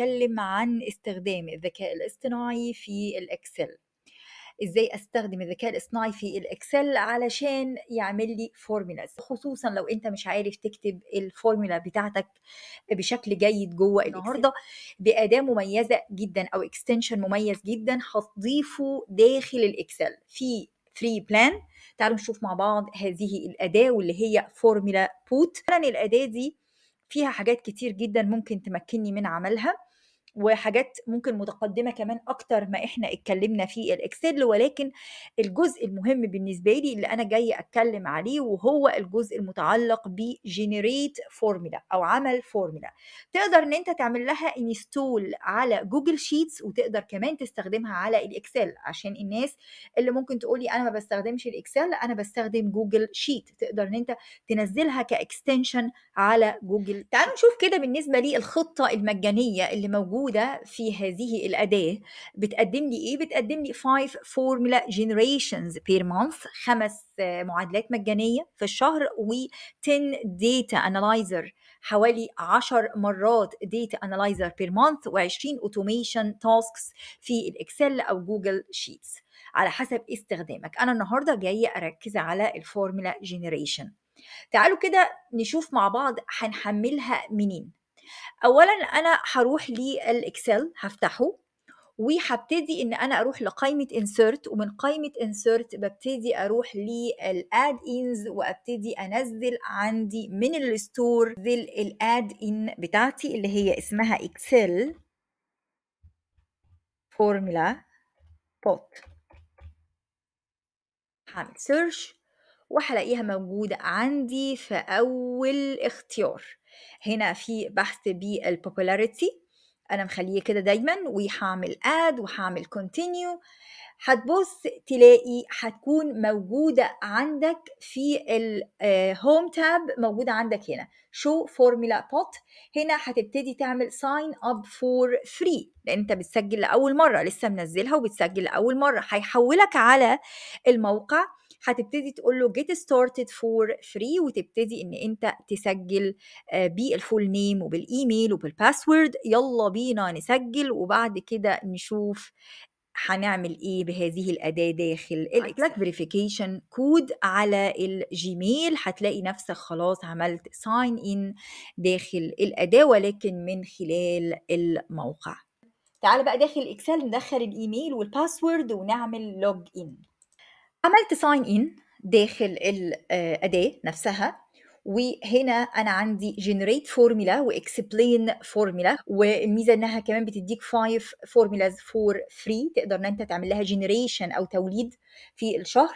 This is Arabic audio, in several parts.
هنتكلم عن استخدام الذكاء الاصطناعي في الاكسل ازاي استخدم الذكاء الاصطناعي في الاكسل علشان يعمل لي فورمولاز خصوصا لو انت مش عارف تكتب الفورمولا بتاعتك بشكل جيد جوه النهارده باداه مميزه جدا او اكستنشن مميز جدا هتضيفه داخل الاكسل في فري بلان تعالوا نشوف مع بعض هذه الاداه واللي هي فورمولا بوت الاداه دي فيها حاجات كتير جدا ممكن تمكنني من عملها وحاجات ممكن متقدمه كمان اكتر ما احنا اتكلمنا في الاكسل ولكن الجزء المهم بالنسبه لي اللي انا جايه اتكلم عليه وهو الجزء المتعلق بجنريت فورمولا او عمل فورمولا تقدر ان انت تعمل لها انستول على جوجل شيتس وتقدر كمان تستخدمها على الاكسل عشان الناس اللي ممكن تقولي انا ما بستخدمش الاكسل انا بستخدم جوجل شيت تقدر ان انت تنزلها كاكستنشن على جوجل تعالوا نشوف كده بالنسبه للخطه المجانيه اللي موجوده موجوده في هذه الاداه بتقدم لي ايه بتقدم لي 5 فورمولا جنريشنز بير مانث خمس معادلات مجانيه في الشهر و10 داتا انالايزر حوالي 10 مرات داتا انالايزر بير مانث و20 اوتوميشن تاسكس في الاكسل او جوجل شيتس على حسب استخدامك انا النهارده جايه اركز على الفورمولا جنريشن تعالوا كده نشوف مع بعض هنحملها منين اولا انا هروح للاكسل هفتحه وهبتدي ان انا اروح لقائمه انسرت ومن قائمه انسرت ببتدي اروح للاد انز وابتدي انزل عندي من الستور الاد ان بتاعتي اللي هي اسمها اكسل فورمولا بوت هعمل سيرش وهلاقيها موجوده عندي في اول اختيار هنا في بحث بالبوبولاريتي انا مخليه كده دايما وهعمل اد وهعمل كونتينيو هتبص تلاقي هتكون موجودة عندك في الهوم آه، تاب موجودة عندك هنا شو فورميلا بوت هنا هتبتدي تعمل ساين اب فور فري لان انت بتسجل لاول مرة لسه منزلها وبتسجل لاول مرة هيحولك على الموقع هتبتدي تقول له get started for free وتبتدي ان انت تسجل بالفول نيم وبالايميل وبالباسورد يلا بينا نسجل وبعد كده نشوف هنعمل ايه بهذه الاداه داخل الاكزاكت فيريفيكيشن كود على الجيميل هتلاقي نفسك خلاص عملت ساين ان داخل الاداه ولكن من خلال الموقع تعال بقى داخل اكسل ندخل الايميل والباسورد ونعمل لوج ان عملت ساين ان داخل الاداه آه، نفسها وهنا انا عندي جنريت فورمولا واكسبلين فورمولا والميزه انها كمان بتديك فايف فورمولاز فور فري تقدر ان انت تعمل لها جنريشن او توليد في الشهر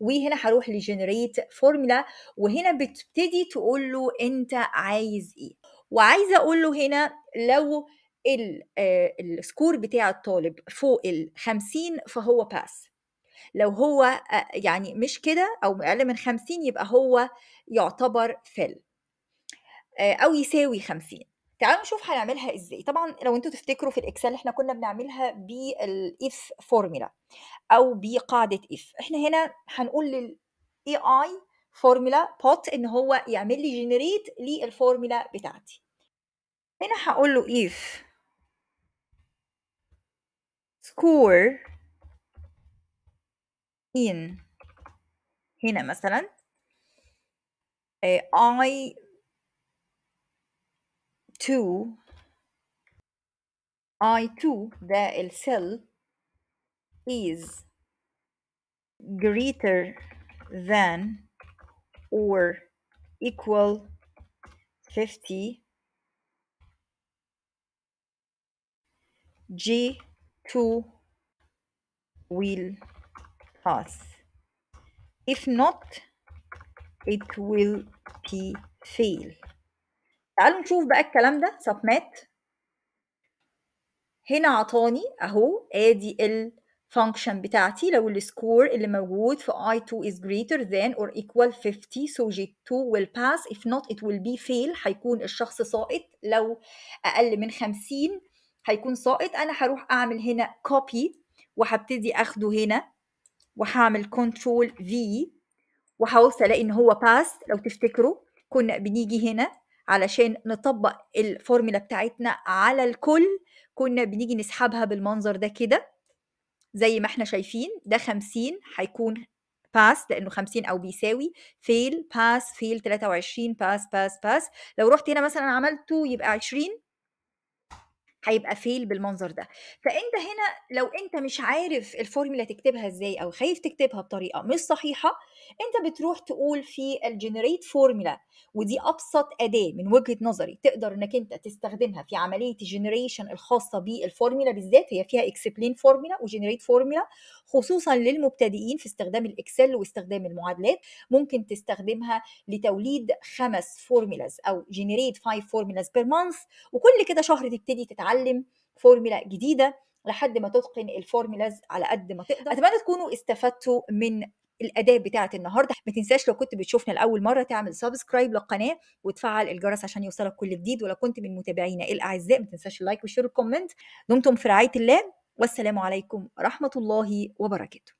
وهنا هروح لجنريت فورمولا وهنا بتبتدي تقول له انت عايز ايه وعايزه اقول له هنا لو آه، السكور بتاع الطالب فوق ال 50 فهو باس لو هو يعني مش كده أو أقل من 50 يبقى هو يعتبر فل أو يساوي 50 تعالوا نشوف هنعملها ازاي طبعا لو انتوا تفتكروا في الاكسل احنا كنا بنعملها بالاف فورمولا او بقاعده اف احنا هنا هنقول للاي اي فورمولا بوت ان هو يعمل لي جنريت للفورمولا بتاعتي هنا هقول له اف score in هنا مثلا I two I two ده السيل is greater than or equal 50 G2 will us. If not, it will be fail. تعالوا نشوف بقى الكلام ده submit هنا عطاني اهو ادي ال function بتاعتي لو score اللي موجود في I2 is greater than or equal 50 so j 2 will pass if not it will be fail هيكون الشخص ساقط لو اقل من 50 هيكون ساقط انا هروح اعمل هنا copy وهبتدي اخده هنا وحامل كنترول في وحوصل الاقي ان هو باست لو تفتكروا كنا بنيجي هنا علشان نطبق الفورمولا بتاعتنا على الكل كنا بنيجي نسحبها بالمنظر ده كده زي ما احنا شايفين ده 50 هيكون باس لانه 50 او بيساوي فيل باس فيل 23 باس باس باس لو رحت هنا مثلا عملته يبقى 20 هيبقى فيل بالمنظر ده فانت هنا لو انت مش عارف الفورمولا تكتبها ازاي او خايف تكتبها بطريقه مش صحيحه انت بتروح تقول في الجنريت فورمولا ودي ابسط اداه من وجهه نظري تقدر انك انت تستخدمها في عمليه الجنريشن الخاصه بالفورمولا بالذات هي فيها اكسبلين فورمولا وجنريت فورمولا خصوصا للمبتدئين في استخدام الاكسل واستخدام المعادلات ممكن تستخدمها لتوليد خمس فورمولاز او جنريت فايف فورمولاز بير مانث وكل كده شهر تبتدي تتعلم تتعلم فورمولا جديده لحد ما تتقن الفورميلاز على قد ما تقدر اتمنى تكونوا استفدتوا من الاداه بتاعه النهارده ما تنساش لو كنت بتشوفنا لاول مره تعمل سبسكرايب للقناه وتفعل الجرس عشان يوصلك كل جديد ولو كنت من متابعينا إيه الاعزاء ما تنساش اللايك والشير والكومنت دمتم في رعايه الله والسلام عليكم ورحمه الله وبركاته